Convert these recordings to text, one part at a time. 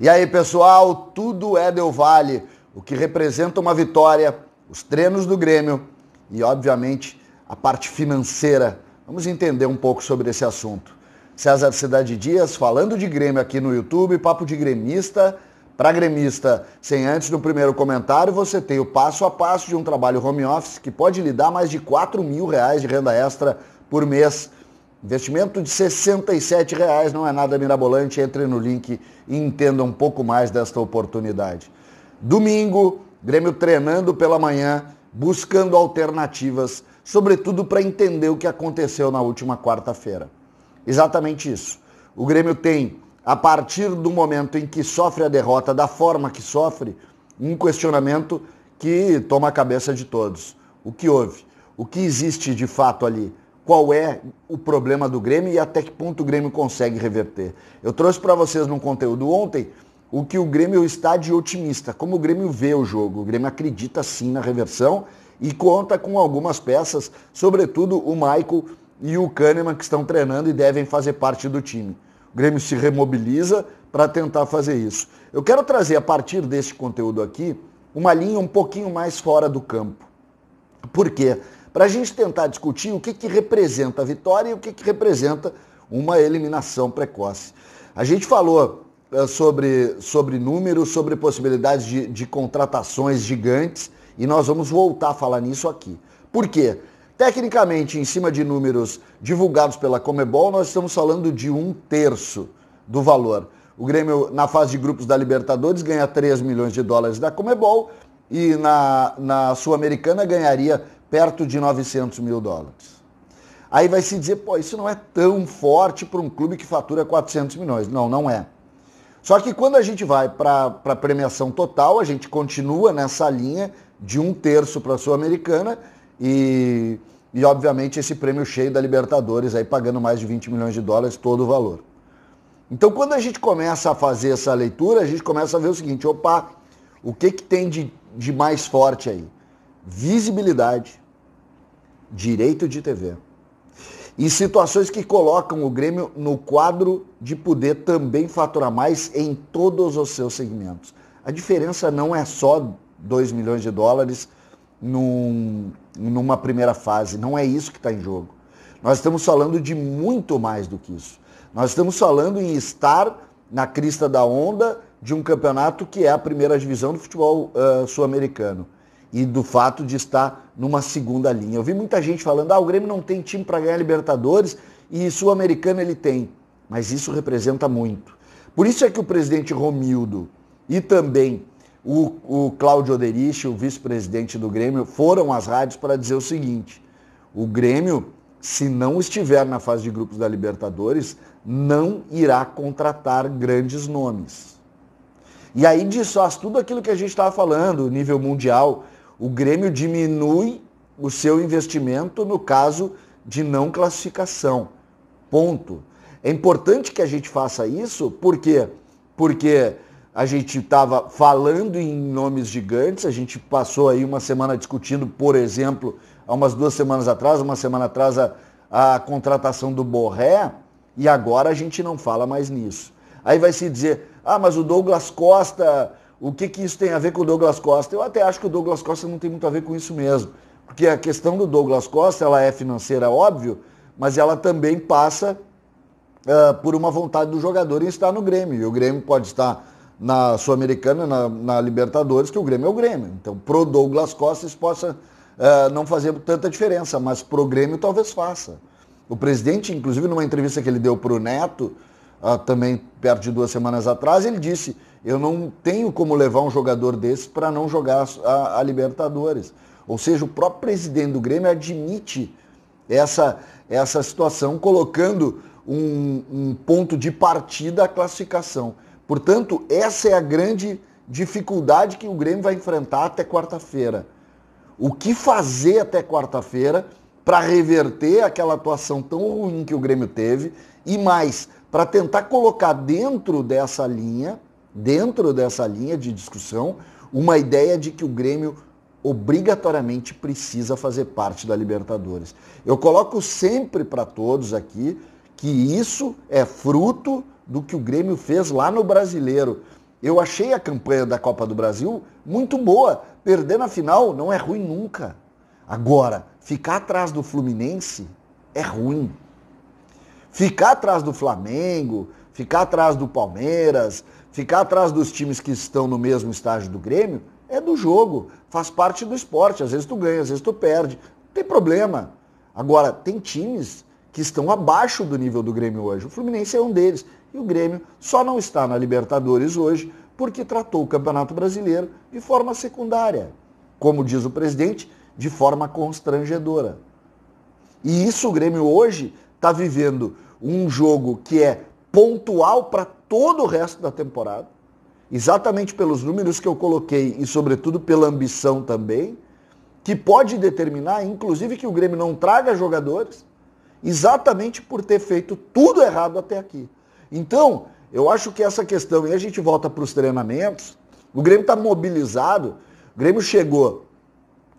E aí, pessoal, tudo é Del Vale, o que representa uma vitória, os treinos do Grêmio e, obviamente, a parte financeira. Vamos entender um pouco sobre esse assunto. César Cidade Dias falando de Grêmio aqui no YouTube, papo de gremista para gremista. Sem antes do primeiro comentário, você tem o passo a passo de um trabalho home office que pode lhe dar mais de 4 mil reais de renda extra por mês. Investimento de R$ 67,00 reais, não é nada mirabolante. Entre no link e entenda um pouco mais desta oportunidade. Domingo, Grêmio treinando pela manhã, buscando alternativas, sobretudo para entender o que aconteceu na última quarta-feira. Exatamente isso. O Grêmio tem, a partir do momento em que sofre a derrota, da forma que sofre, um questionamento que toma a cabeça de todos. O que houve? O que existe de fato ali? qual é o problema do Grêmio e até que ponto o Grêmio consegue reverter. Eu trouxe para vocês num conteúdo ontem o que o Grêmio está de otimista, como o Grêmio vê o jogo. O Grêmio acredita sim na reversão e conta com algumas peças, sobretudo o Michael e o Kahneman, que estão treinando e devem fazer parte do time. O Grêmio se remobiliza para tentar fazer isso. Eu quero trazer, a partir deste conteúdo aqui, uma linha um pouquinho mais fora do campo. Por quê? para a gente tentar discutir o que, que representa a vitória e o que, que representa uma eliminação precoce. A gente falou é, sobre, sobre números, sobre possibilidades de, de contratações gigantes e nós vamos voltar a falar nisso aqui. Por quê? Tecnicamente, em cima de números divulgados pela Comebol, nós estamos falando de um terço do valor. O Grêmio, na fase de grupos da Libertadores, ganha 3 milhões de dólares da Comebol e na, na Sul-Americana ganharia perto de 900 mil dólares. Aí vai se dizer, pô, isso não é tão forte para um clube que fatura 400 milhões. Não, não é. Só que quando a gente vai para a premiação total, a gente continua nessa linha de um terço para a Sul-Americana e, e, obviamente, esse prêmio cheio da Libertadores, aí pagando mais de 20 milhões de dólares todo o valor. Então, quando a gente começa a fazer essa leitura, a gente começa a ver o seguinte: opa, o que, que tem de, de mais forte aí? visibilidade, direito de TV. E situações que colocam o Grêmio no quadro de poder também faturar mais em todos os seus segmentos. A diferença não é só 2 milhões de dólares num, numa primeira fase, não é isso que está em jogo. Nós estamos falando de muito mais do que isso. Nós estamos falando em estar na crista da onda de um campeonato que é a primeira divisão do futebol uh, sul-americano e do fato de estar numa segunda linha. Eu vi muita gente falando, ah, o Grêmio não tem time para ganhar Libertadores e sul americano ele tem. Mas isso representa muito. Por isso é que o presidente Romildo e também o, o Cláudio Oderich, o vice-presidente do Grêmio, foram às rádios para dizer o seguinte: o Grêmio, se não estiver na fase de grupos da Libertadores, não irá contratar grandes nomes. E aí desfaz tudo aquilo que a gente estava falando, nível mundial, o Grêmio diminui o seu investimento no caso de não classificação. Ponto. É importante que a gente faça isso, por quê? Porque a gente estava falando em nomes gigantes, a gente passou aí uma semana discutindo, por exemplo, há umas duas semanas atrás, uma semana atrás, a, a contratação do Borré, e agora a gente não fala mais nisso. Aí vai se dizer, ah, mas o Douglas Costa o que, que isso tem a ver com o Douglas Costa? Eu até acho que o Douglas Costa não tem muito a ver com isso mesmo. Porque a questão do Douglas Costa, ela é financeira, óbvio, mas ela também passa uh, por uma vontade do jogador em estar no Grêmio. E o Grêmio pode estar na Sul-Americana, na, na, Libertadores, que o Grêmio é o Grêmio. Então, pro Douglas Costa, isso possa uh, não fazer tanta diferença, mas pro Grêmio talvez faça. O presidente, inclusive, numa entrevista que ele deu pro Neto, uh, também perto de duas semanas atrás, ele disse eu não tenho como levar um jogador desse para não jogar a, a, Libertadores. Ou seja, o próprio presidente do Grêmio admite essa, essa situação, colocando um, um ponto de partida à classificação. Portanto, essa é a grande dificuldade que o Grêmio vai enfrentar até quarta-feira. O que fazer até quarta-feira para reverter aquela atuação tão ruim que o Grêmio teve e mais, para tentar colocar dentro dessa linha dentro dessa linha de discussão, uma ideia de que o Grêmio obrigatoriamente precisa fazer parte da Libertadores. Eu coloco sempre para todos aqui que isso é fruto do que o Grêmio fez lá no Brasileiro. Eu achei a campanha da Copa do Brasil muito boa. Perder na final não é ruim nunca. Agora, ficar atrás do Fluminense é ruim. Ficar atrás do Flamengo, ficar atrás do Palmeiras, ficar atrás dos times que estão no mesmo estágio do Grêmio, é do jogo, faz parte do esporte. Às vezes tu ganha, às vezes tu perde, não tem problema. Agora, tem times que estão abaixo do nível do Grêmio hoje. O Fluminense é um deles. E o Grêmio só não está na Libertadores hoje porque tratou o Campeonato Brasileiro de forma secundária. Como diz o presidente, de forma constrangedora. E isso o Grêmio hoje está vivendo um jogo que é pontual para todo o resto da temporada, exatamente pelos números que eu coloquei e, sobretudo, pela ambição também, que pode determinar, inclusive, que o Grêmio não traga jogadores, exatamente por ter feito tudo errado até aqui. Então, eu acho que essa questão, e a gente volta para os treinamentos, o Grêmio está mobilizado, o Grêmio chegou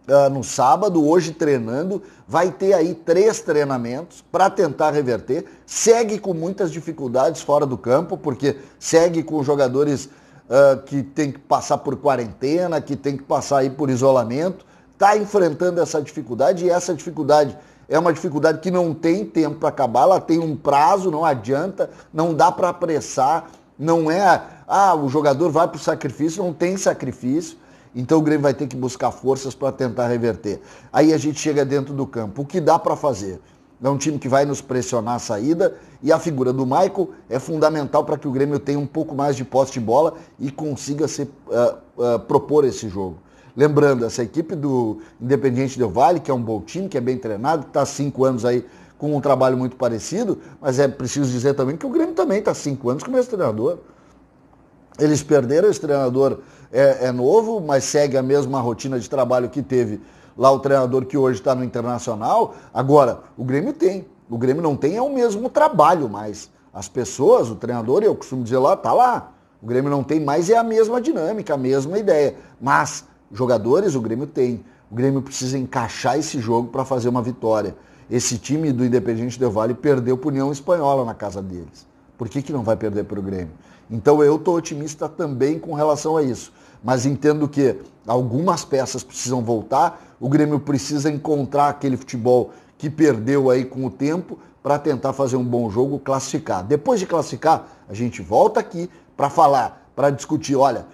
uh, no sábado, hoje treinando, vai ter aí três treinamentos para tentar reverter. Segue com muitas dificuldades fora do campo, porque segue com jogadores uh, que tem que passar por quarentena, que tem que passar aí por isolamento. Está enfrentando essa dificuldade e essa dificuldade é uma dificuldade que não tem tempo para acabar, ela tem um prazo, não adianta, não dá para apressar, não é, ah, o jogador vai para o sacrifício, não tem sacrifício. Então o Grêmio vai ter que buscar forças para tentar reverter. Aí a gente chega dentro do campo. O que dá para fazer? É um time que vai nos pressionar a saída e a figura do Michael é fundamental para que o Grêmio tenha um pouco mais de posse de bola e consiga se, uh, ah, uh, ah, propor esse jogo. Lembrando, essa equipe do Independiente Del Vale, que é um bom time, que é bem treinado, que está há cinco anos aí com um trabalho muito parecido, mas é preciso dizer também que o Grêmio também está há cinco anos como esse treinador. Eles perderam esse treinador é, é novo, mas segue a mesma rotina de trabalho que teve lá o treinador que hoje está no Internacional. Agora, o Grêmio tem. O Grêmio não tem é o mesmo trabalho mas As pessoas, o treinador, eu costumo dizer lá, tá lá. O Grêmio não tem mais é a mesma dinâmica, a mesma ideia. Mas jogadores o Grêmio tem. O Grêmio precisa encaixar esse jogo para fazer uma vitória. Esse time do Independente Del Vale perdeu para União Espanhola na casa deles. Por que, que não vai perder para o Grêmio? Então eu estou otimista também com relação a isso. Mas entendo que algumas peças precisam voltar, o Grêmio precisa encontrar aquele futebol que perdeu aí com o tempo para tentar fazer um bom jogo, classificar. Depois de classificar, a gente volta aqui para falar, para discutir, olha,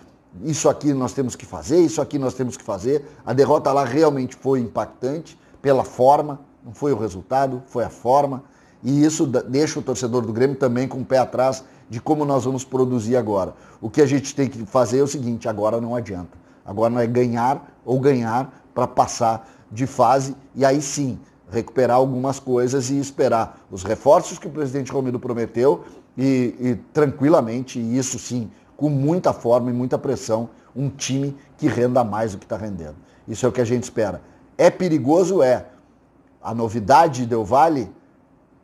isso aqui nós temos que fazer, isso aqui nós temos que fazer. A derrota lá realmente foi impactante pela forma, não foi o resultado, foi a forma e isso deixa o torcedor do Grêmio também com o pé atrás de como nós vamos produzir agora. O que a gente tem que fazer é o seguinte: agora não adianta. Agora não é ganhar ou ganhar para passar de fase e aí sim recuperar algumas coisas e esperar os reforços que o presidente Romero prometeu e, e tranquilamente, e isso sim, com muita forma e muita pressão, um time que renda mais do que está rendendo. Isso é o que a gente espera. É perigoso? É. A novidade de Del Valle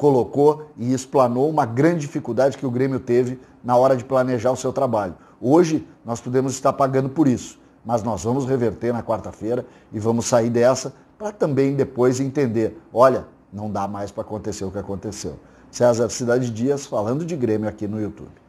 colocou e explanou uma grande dificuldade que o Grêmio teve na hora de planejar o seu trabalho. Hoje nós podemos estar pagando por isso, mas nós vamos reverter na quarta-feira e vamos sair dessa para também depois entender, olha, não dá mais para acontecer o que aconteceu. César Cidade Dias falando de Grêmio aqui no YouTube.